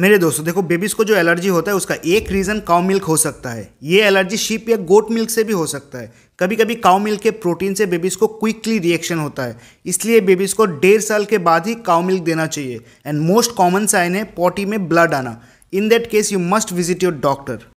मेरे दोस्तों देखो बेबीज़ को जो एलर्जी होता है उसका एक रीज़न काउ मिल्क हो सकता है ये एलर्जी शीप या गोट मिल्क से भी हो सकता है कभी कभी काउ मिल्क के प्रोटीन से बेबीज़ को क्विकली रिएक्शन होता है इसलिए बेबीज़ को डेढ़ साल के बाद ही काउ मिल्क देना चाहिए एंड मोस्ट कॉमन साइन है पॉटी में ब्लड आना in that case you must visit your doctor